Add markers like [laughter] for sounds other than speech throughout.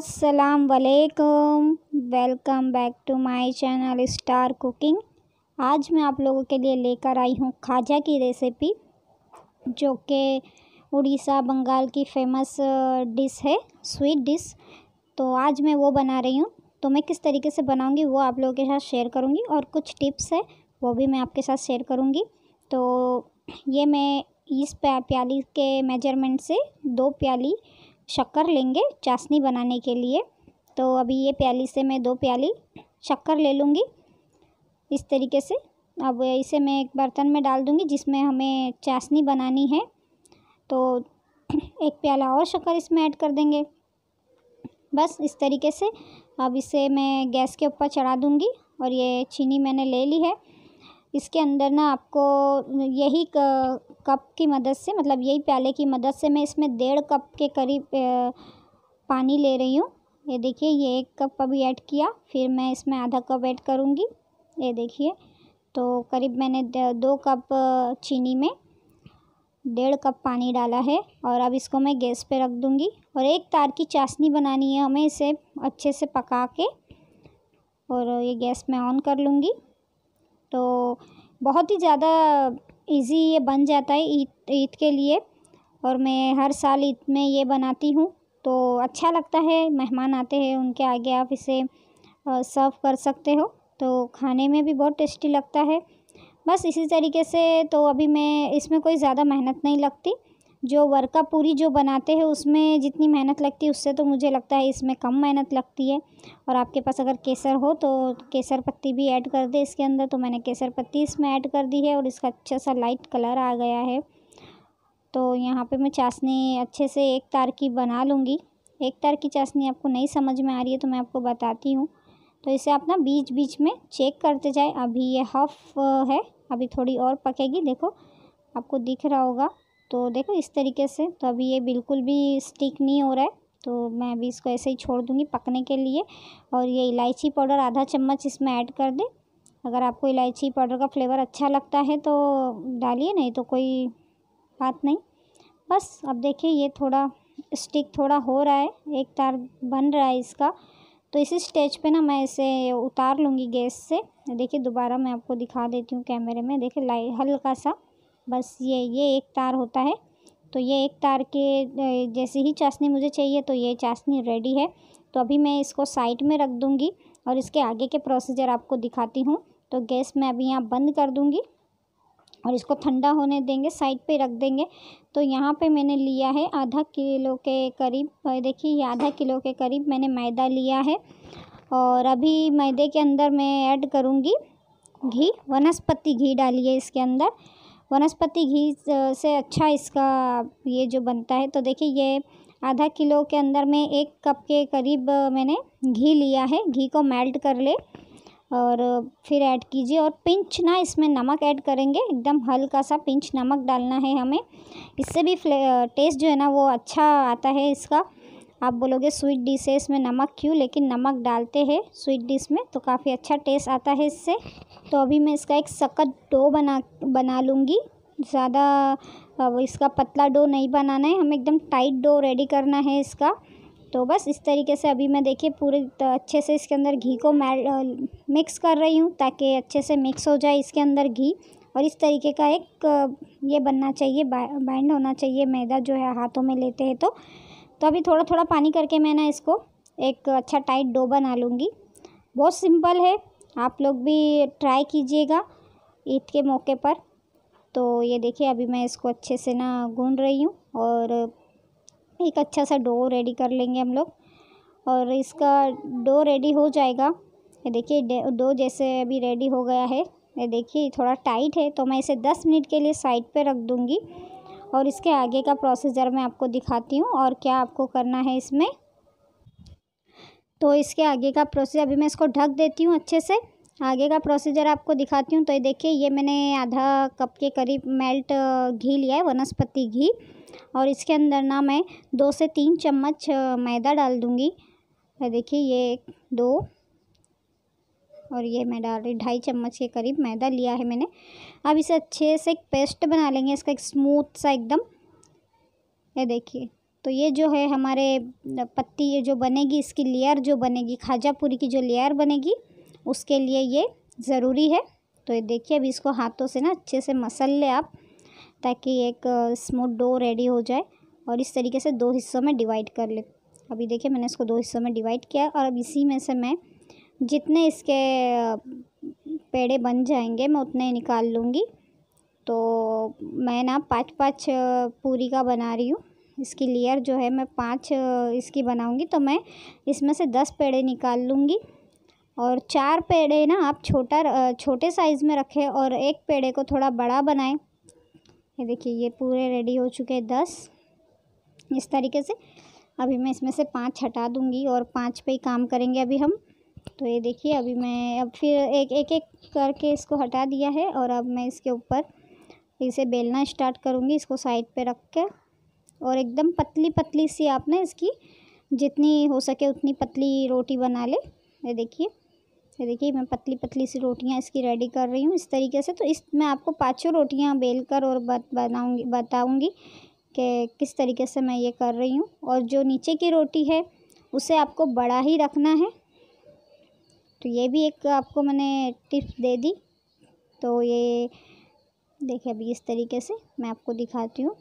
अस्सलाम वालेकुम welcome back to my channel Star Cooking आज मैं आप लोगों के लिए लेकर आई हूँ खाजा की रेसिपी जो कि उड़ीसा बंगाल की फेमस डिश है स्वीट डिश तो आज मैं वो बना रही हूँ तो मैं किस तरीके से बनाऊँगी वो आप लोगों के साथ शेयर करूँगी और कुछ टिप्स है वो भी मैं आपके साथ शेयर करूँगी तो ये मैं इस प्याली के मेजरमेंट से दो प्याली शक्कर लेंगे चाशनी बनाने के लिए तो अभी ये प्याली से मैं दो प्याली शक्कर ले लूँगी इस तरीके से अब इसे मैं एक बर्तन में डाल दूँगी जिसमें हमें चाशनी बनानी है तो [clears throat] एक प्याला और शक्कर इसमें ऐड कर देंगे बस इस तरीके से अब इसे मैं गैस के ऊपर चढ़ा दूँगी और ये चीनी मैंने ले ली है इसके अंदर ना आपको यही कप की मदद से मतलब यही प्याले की मदद से मैं इसमें डेढ़ कप के करीब पानी ले रही हूँ ये देखिए ये एक कप अभी ऐड किया फिर मैं इसमें आधा कप ऐड करूँगी ये देखिए तो करीब मैंने दो कप चीनी में डेढ़ कप पानी डाला है और अब इसको मैं गैस पे रख दूँगी और एक तार की चाशनी बनानी है हमें इसे अच्छे से पका के और ये गैस मैं ऑन कर लूँगी तो बहुत ही ज़्यादा इजी ये बन जाता है ईद ईद के लिए और मैं हर साल ईद में ये बनाती हूँ तो अच्छा लगता है मेहमान आते हैं उनके आगे आप इसे सर्व कर सकते हो तो खाने में भी बहुत टेस्टी लगता है बस इसी तरीके से तो अभी मैं इसमें कोई ज़्यादा मेहनत नहीं लगती जो वर्का पूरी जो बनाते हैं उसमें जितनी मेहनत लगती है उससे तो मुझे लगता है इसमें कम मेहनत लगती है और आपके पास अगर केसर हो तो केसर पत्ती भी ऐड कर दे इसके अंदर तो मैंने केसर पत्ती इसमें ऐड कर दी है और इसका अच्छा सा लाइट कलर आ गया है तो यहाँ पे मैं चाशनी अच्छे से एक तार की बना लूँगी एक तार की चाशनी आपको नहीं समझ में आ रही है तो मैं आपको बताती हूँ तो इसे आप ना बीच बीच में चेक करते जाए अभी ये हफ है अभी थोड़ी और पकेगी देखो आपको दिख रहा होगा तो देखो इस तरीके से तो अभी ये बिल्कुल भी स्टिक नहीं हो रहा है तो मैं अभी इसको ऐसे ही छोड़ दूँगी पकने के लिए और ये इलायची पाउडर आधा चम्मच इसमें ऐड कर दें अगर आपको इलायची पाउडर का फ्लेवर अच्छा लगता है तो डालिए नहीं तो कोई बात नहीं बस अब देखिए ये थोड़ा स्टिक थोड़ा हो रहा है एक तार बन रहा है इसका तो इसी स्टेज पे ना मैं इसे उतार लूँगी गैस से देखिए दोबारा मैं आपको दिखा देती हूँ कैमरे में देखिए लाई हल्का सा बस ये ये एक तार होता है तो ये एक तार के जैसे ही चाशनी मुझे चाहिए तो ये चाशनी रेडी है तो अभी मैं इसको साइड में रख दूँगी और इसके आगे के प्रोसीजर आपको दिखाती हूँ तो गैस मैं अभी यहाँ बंद कर दूँगी और इसको ठंडा होने देंगे साइड पे रख देंगे तो यहाँ पे मैंने लिया है आधा किलो के करीब देखिए ये आधा किलो के करीब मैंने मैदा लिया है और अभी मैदे के अंदर मैं ऐड करूँगी घी वनस्पति घी डालिए इसके अंदर वनस्पति घी से अच्छा इसका ये जो बनता है तो देखिए ये आधा किलो के अंदर में एक कप के करीब मैंने घी लिया है घी को मेल्ट कर ले और फिर ऐड कीजिए और पिंच ना इसमें नमक ऐड करेंगे एकदम हल्का सा पिंच नमक डालना है हमें इससे भी फ्ले टेस्ट जो है ना वो अच्छा आता है इसका आप बोलोगे स्वीट है इसमें नमक क्यों लेकिन नमक डालते हैं स्वीट डिश में तो काफ़ी अच्छा टेस्ट आता है इससे तो अभी मैं इसका एक सख्त डो बना बना लूँगी ज़्यादा इसका पतला डो नहीं बनाना है हमें एकदम टाइट डो रेडी करना है इसका तो बस इस तरीके से अभी मैं देखिए पूरे अच्छे से इसके अंदर घी को मिक्स कर रही हूँ ताकि अच्छे से मिक्स हो जाए इसके अंदर घी और इस तरीके का एक ये बनना चाहिए बाइंड होना चाहिए मैदा जो है हाथों में लेते हैं तो तो अभी थोड़ा थोड़ा पानी करके मैं ना इसको एक अच्छा टाइट डो बना लूँगी बहुत सिंपल है आप लोग भी ट्राई कीजिएगा ईद के मौके पर तो ये देखिए अभी मैं इसको अच्छे से ना गून रही हूँ और एक अच्छा सा डो रेडी कर लेंगे हम लोग और इसका डो रेडी हो जाएगा ये देखिए डो जैसे अभी रेडी हो गया है ये देखिए थोड़ा टाइट है तो मैं इसे दस मिनट के लिए साइड पे रख दूँगी और इसके आगे का प्रोसेस ज़रा मैं आपको दिखाती हूँ और क्या आपको करना है इसमें तो इसके आगे का प्रोसेस अभी मैं इसको ढक देती हूँ अच्छे से आगे का प्रोसीजर आपको दिखाती हूँ तो ये देखिए ये मैंने आधा कप के करीब मेल्ट घी लिया है वनस्पति घी और इसके अंदर ना मैं दो से तीन चम्मच मैदा डाल दूँगी देखिए ये दो और ये मैं डाल रही ढाई चम्मच के करीब मैदा लिया है मैंने अब इसे अच्छे से एक पेस्ट बना लेंगे इसका एक स्मूथ सा एकदम ये देखिए तो ये जो है हमारे पत्ती ये जो बनेगी इसकी लेयर जो बनेगी खाजा पूरी की जो लेयर बनेगी उसके लिए ये ज़रूरी है तो ये देखिए अभी इसको हाथों से ना अच्छे से मसल ले आप ताकि एक स्मूथ डो रेडी हो जाए और इस तरीके से दो हिस्सों में डिवाइड कर ले अभी देखिए मैंने इसको दो हिस्सों में डिवाइड किया और अब इसी में से मैं जितने इसके पेड़े बन जाएंगे मैं उतने निकाल लूँगी तो मैं ना पाँच पाँच पूरी का बना रही हूँ इसकी लेयर जो है मैं पाँच इसकी बनाऊँगी तो मैं इसमें से दस पेड़े निकाल लूँगी और चार पेड़े ना आप छोटा छोटे साइज़ में रखें और एक पेड़े को थोड़ा बड़ा बनाएं ये देखिए ये पूरे रेडी हो चुके हैं दस इस तरीके से अभी मैं इसमें से पाँच हटा दूँगी और पाँच पे ही काम करेंगे अभी हम तो ये देखिए अभी मैं अब फिर एक एक एक करके इसको हटा दिया है और अब मैं इसके ऊपर इसे बेलना स्टार्ट करूँगी इसको साइड पे रख के और एकदम पतली पतली सी आपने इसकी जितनी हो सके उतनी पतली रोटी बना ले ये देखिए ये देखिए मैं पतली पतली सी रोटियां इसकी रेडी कर रही हूँ इस तरीके से तो इस मैं आपको पाँचों रोटियाँ बेल कर और बत, बनाऊँगी बताऊँगी कि किस तरीके से मैं ये कर रही हूँ और जो नीचे की रोटी है उसे आपको बड़ा ही रखना है तो ये भी एक आपको मैंने टिप्स दे दी तो ये देखिए अभी इस तरीके से मैं आपको दिखाती हूँ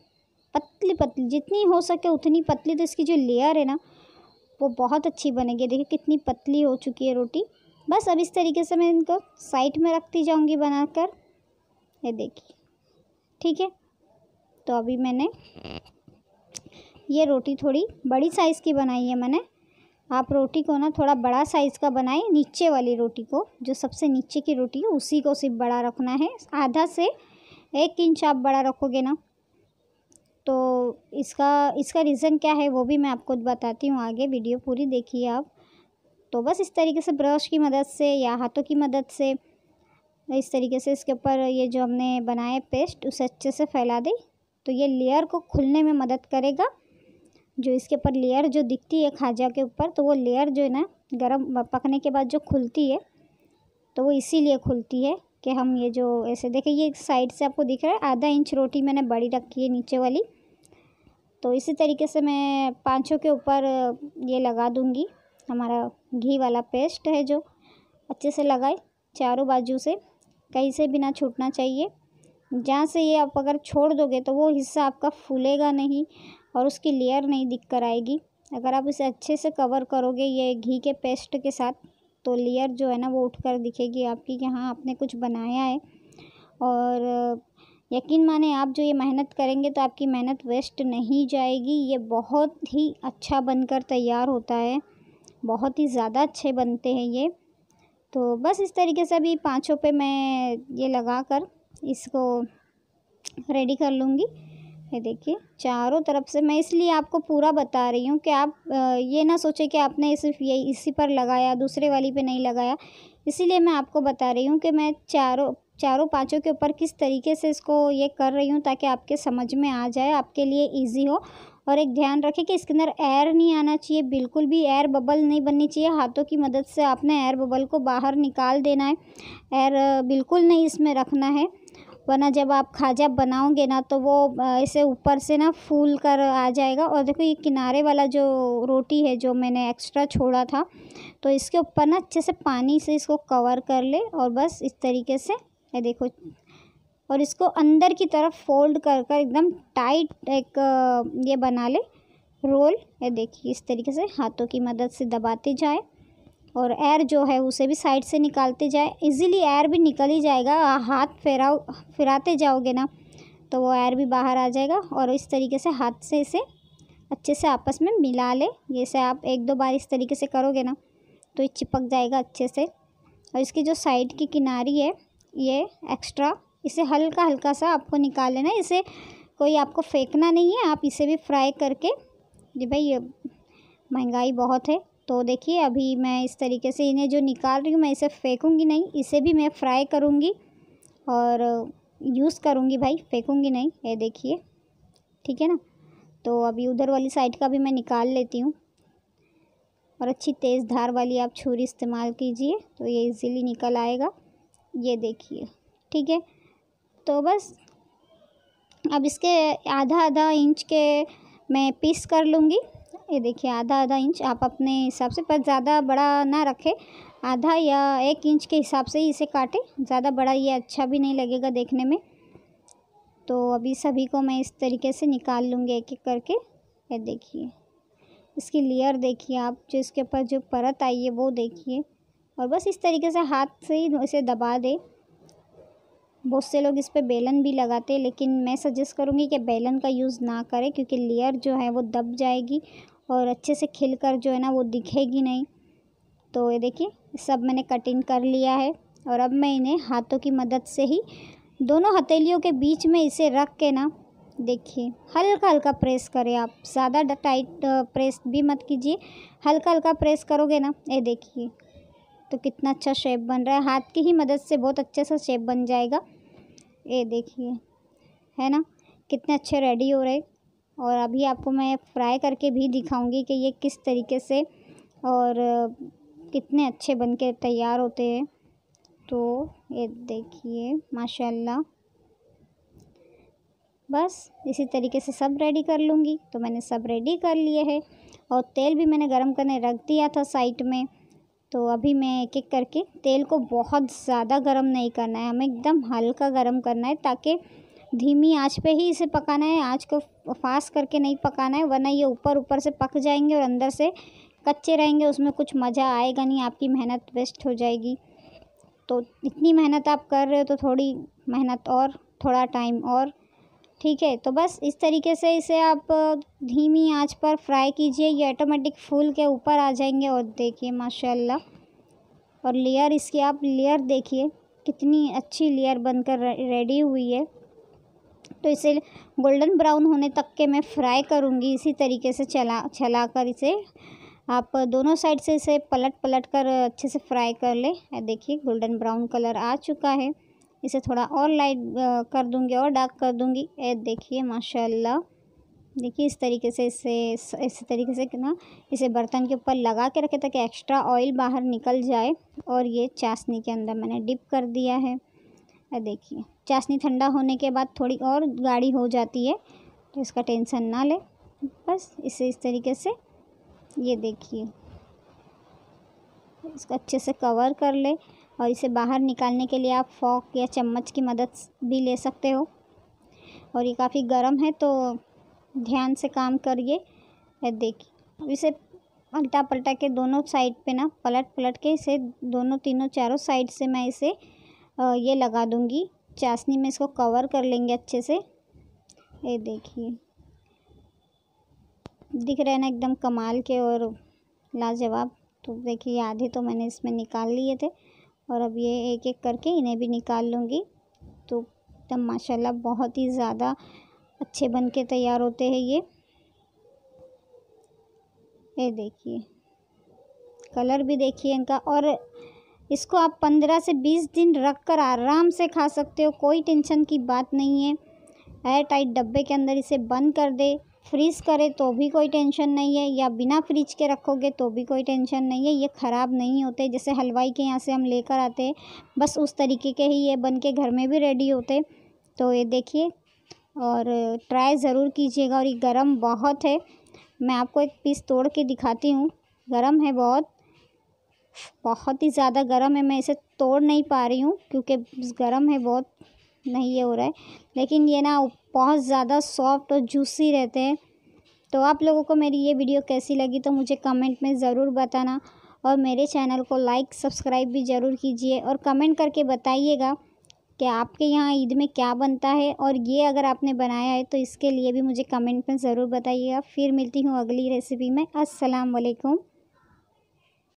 पतली पतली जितनी हो सके उतनी पतली तो इसकी जो लेयर है ना वो बहुत अच्छी बनेगी देखिए कितनी पतली हो चुकी है रोटी बस अब इस तरीके से मैं इनको साइड में रखती जाऊँगी बनाकर ये देखिए ठीक है तो अभी मैंने ये रोटी थोड़ी बड़ी साइज़ की बनाई है मैंने आप रोटी को ना थोड़ा बड़ा साइज़ का बनाएं नीचे वाली रोटी को जो सबसे नीचे की रोटी है उसी को सिर्फ बड़ा रखना है आधा से एक इंच आप बड़ा रखोगे ना तो इसका इसका रीज़न क्या है वो भी मैं आपको बताती हूँ आगे वीडियो पूरी देखिए आप तो बस इस तरीके से ब्रश की मदद से या हाथों की मदद से इस तरीके से इसके ऊपर ये जो हमने बनाए पेस्ट उसे अच्छे से फैला दें तो ये लेयर को खुलने में मदद करेगा जो इसके ऊपर लेयर जो दिखती है खाजा के ऊपर तो वो लेयर जो है ना गर्म पकने के बाद जो खुलती है तो वो इसीलिए खुलती है कि हम ये जो ऐसे देखें ये साइड से आपको दिख रहा है आधा इंच रोटी मैंने बड़ी रखी है नीचे वाली तो इसी तरीके से मैं पाँचों के ऊपर ये लगा दूँगी हमारा घी वाला पेस्ट है जो अच्छे से लगाए चारों बाजू से कहीं से भी ना छूटना चाहिए जहाँ से ये आप अगर छोड़ दोगे तो वो हिस्सा आपका फूलेगा नहीं और उसकी लेयर नहीं दिख कर आएगी अगर आप इसे अच्छे से कवर करोगे ये घी के पेस्ट के साथ तो लेयर जो है ना वो उठ कर दिखेगी आपकी कि हाँ आपने कुछ बनाया है और यकीन माने आप जो ये मेहनत करेंगे तो आपकी मेहनत वेस्ट नहीं जाएगी ये बहुत ही अच्छा बनकर तैयार होता है बहुत ही ज़्यादा अच्छे बनते हैं ये तो बस इस तरीके से अभी पाँचों पे मैं ये लगा कर इसको रेडी कर लूँगी ये देखिए चारों तरफ से मैं इसलिए आपको पूरा बता रही हूँ कि आप ये ना सोचें कि आपने सिर्फ ये इसी पर लगाया दूसरे वाली पे नहीं लगाया इसीलिए मैं आपको बता रही हूँ कि मैं चारों चारों पाँचों के ऊपर किस तरीके से इसको ये कर रही हूँ ताकि आपके समझ में आ जाए आपके लिए ईजी हो और एक ध्यान रखें कि इसके अंदर एयर नहीं आना चाहिए बिल्कुल भी एयर बबल नहीं बननी चाहिए हाथों की मदद से आपने एयर बबल को बाहर निकाल देना है एयर बिल्कुल नहीं इसमें रखना है वरना जब आप खाजा बनाओगे ना तो वो इसे ऊपर से ना फूल कर आ जाएगा और देखो ये किनारे वाला जो रोटी है जो मैंने एक्स्ट्रा छोड़ा था तो इसके ऊपर ना अच्छे से पानी से इसको कवर कर ले और बस इस तरीके से ये देखो और इसको अंदर की तरफ फोल्ड कर कर एकदम टाइट एक ये बना ले रोल ये देखिए इस तरीके से हाथों की मदद से दबाते जाए और एयर जो है उसे भी साइड से निकालते जाए इजीली एयर भी निकल ही जाएगा हाथ फेराओ फिराते जाओगे ना तो वो एयर भी बाहर आ जाएगा और इस तरीके से हाथ से इसे अच्छे से आपस में मिला ले जैसे आप एक दो बार इस तरीके से करोगे ना तो ये चिपक जाएगा अच्छे से और इसकी जो साइड की किनारी है ये एक्स्ट्रा इसे हल्का हल्का सा आपको निकाल लेना इसे कोई आपको फेंकना नहीं है आप इसे भी फ्राई करके जी भाई ये महंगाई बहुत है तो देखिए अभी मैं इस तरीके से इन्हें जो निकाल रही हूँ मैं इसे फेंकूँगी नहीं इसे भी मैं फ्राई करूँगी और यूज़ करूँगी भाई फेंकूँगी नहीं ये देखिए ठीक है ना तो अभी उधर वाली साइड का भी मैं निकाल लेती हूँ और अच्छी तेज़ धार वाली आप छुरी इस्तेमाल कीजिए तो ये इजीली निकल आएगा ये देखिए ठीक है तो बस अब इसके आधा आधा इंच के मैं पीस कर लूँगी ये देखिए आधा आधा इंच आप अपने हिसाब से पर ज़्यादा बड़ा ना रखें आधा या एक इंच के हिसाब से ही इसे काटें ज़्यादा बड़ा ये अच्छा भी नहीं लगेगा देखने में तो अभी सभी को मैं इस तरीके से निकाल लूँगी एक एक करके ये देखिए इसकी लेयर देखिए आप जो इसके ऊपर जो परत आई है वो देखिए और बस इस तरीके से हाथ से ही इसे दबा दे बहुत से लोग इस पर बेलन भी लगाते हैं लेकिन मैं सजेस्ट करूँगी कि बेलन का यूज़ ना करें क्योंकि लेयर जो है वो दब जाएगी और अच्छे से खिल कर जो है ना वो दिखेगी नहीं तो ये देखिए सब मैंने कटिंग कर लिया है और अब मैं इन्हें हाथों की मदद से ही दोनों हथेलियों के बीच में इसे रख के ना देखिए हल्का हल्का प्रेस करें आप ज़्यादा टाइट प्रेस भी मत कीजिए हल्का हल्का प्रेस करोगे ना ये देखिए तो कितना अच्छा शेप बन रहा है हाथ की ही मदद से बहुत अच्छे सा शेप बन जाएगा ये देखिए है ना कितने अच्छे रेडी हो रहे और अभी आपको मैं फ्राई करके भी दिखाऊंगी कि ये किस तरीके से और कितने अच्छे बन के तैयार होते हैं तो ये देखिए माशाल्लाह बस इसी तरीके से सब रेडी कर लूँगी तो मैंने सब रेडी कर लिए है और तेल भी मैंने गरम करने रख दिया था साइड में तो अभी मैं एक एक करके तेल को बहुत ज़्यादा गरम नहीं करना है हमें एकदम हल्का गरम करना है ताकि धीमी आंच पे ही इसे पकाना है आंच को फास्ट करके नहीं पकाना है वरना ये ऊपर ऊपर से पक जाएंगे और अंदर से कच्चे रहेंगे उसमें कुछ मज़ा आएगा नहीं आपकी मेहनत वेस्ट हो जाएगी तो इतनी मेहनत आप कर रहे हो तो थोड़ी मेहनत और थोड़ा टाइम और ठीक है तो बस इस तरीके से इसे आप धीमी आंच पर फ्राई कीजिए ये ऑटोमेटिक फूल के ऊपर आ जाएंगे और देखिए माशाल्लाह और लेयर इसकी आप लेयर देखिए कितनी अच्छी लेयर बनकर रेडी हुई है तो इसे गोल्डन ब्राउन होने तक के मैं फ्राई करूँगी इसी तरीके से चला चला कर इसे आप दोनों साइड से इसे पलट पलट कर अच्छे से फ्राई कर ले देखिए गोल्डन ब्राउन कलर आ चुका है इसे थोड़ा और लाइट कर दूँगी और डार्क कर दूँगी ए देखिए माशाल्लाह देखिए इस तरीके से इसे इस तरीके से ना इसे बर्तन के ऊपर लगा के रखें ताकि एक्स्ट्रा ऑयल बाहर निकल जाए और ये चाशनी के अंदर मैंने डिप कर दिया है देखिए चाशनी ठंडा होने के बाद थोड़ी और गाढ़ी हो जाती है तो इसका टेंशन ना ले बस इसे इस तरीके से ये देखिए इसको अच्छे से कवर कर ले और इसे बाहर निकालने के लिए आप फॉक या चम्मच की मदद भी ले सकते हो और ये काफ़ी गर्म है तो ध्यान से काम करिए देखिए इसे उल्टा पलटा के दोनों साइड पे ना पलट पलट के इसे दोनों तीनों चारों साइड से मैं इसे ये लगा दूँगी चाशनी में इसको कवर कर लेंगे अच्छे से ये देखिए दिख रहे ना एकदम कमाल के और लाजवाब तो देखिए आधे तो मैंने इसमें निकाल लिए थे और अब ये एक एक करके इन्हें भी निकाल लूँगी तो एकदम माशाल्लाह बहुत ही ज़्यादा अच्छे बन के तैयार होते हैं ये ये देखिए कलर भी देखिए इनका और इसको आप पंद्रह से बीस दिन रख कर आराम से खा सकते हो कोई टेंशन की बात नहीं है एयर टाइट डब्बे के अंदर इसे बंद कर दे फ्रीज़ करें तो भी कोई टेंशन नहीं है या बिना फ्रिज के रखोगे तो भी कोई टेंशन नहीं है ये ख़राब नहीं होते जैसे हलवाई के यहाँ से हम लेकर आते हैं बस उस तरीके के ही ये बन के घर में भी रेडी होते तो ये देखिए और ट्राई ज़रूर कीजिएगा और ये गर्म बहुत है मैं आपको एक पीस तोड़ के दिखाती हूँ गर्म है बहुत बहुत ही ज़्यादा गर्म है मैं इसे तोड़ नहीं पा रही हूँ क्योंकि गर्म है बहुत नहीं ये हो रहा है लेकिन ये ना बहुत ज़्यादा सॉफ्ट और जूसी रहते हैं तो आप लोगों को मेरी ये वीडियो कैसी लगी तो मुझे कमेंट में ज़रूर बताना और मेरे चैनल को लाइक सब्सक्राइब भी ज़रूर कीजिए और कमेंट करके बताइएगा कि आपके यहाँ ईद में क्या बनता है और ये अगर आपने बनाया है तो इसके लिए भी मुझे कमेंट में ज़रूर बताइएगा फिर मिलती हूँ अगली रेसिपी में असलकम